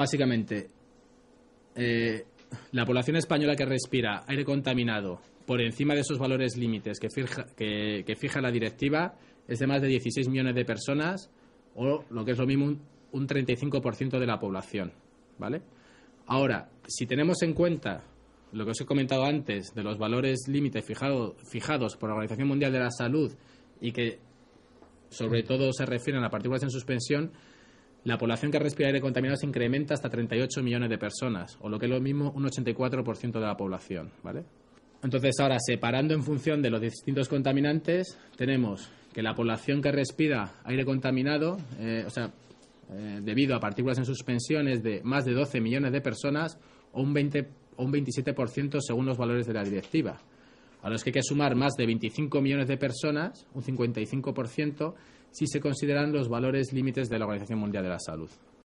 Básicamente, eh, la población española que respira aire contaminado por encima de esos valores límites que fija, la directiva es de más de 16 millones de personas o lo que es lo mismo un, 35% de la población, ¿vale? Ahora, si tenemos en cuenta lo que os he comentado antes de los valores límites fijados por la Organización Mundial de la Salud y que sobre todo se refieren a partículas en suspensión, la población que respira aire contaminado se incrementa hasta 38 millones de personas, o lo que es lo mismo, un 84% de la población, ¿vale? Entonces, ahora, separando en función de los distintos contaminantes, tenemos que la población que respira aire contaminado, eh, o sea, eh, debido a partículas en es de más de 12 millones de personas, o un, 20, o un 27% según los valores de la directiva a los que hay que sumar más de 25 millones de personas, un 55%, si se consideran los valores límites de la Organización Mundial de la Salud.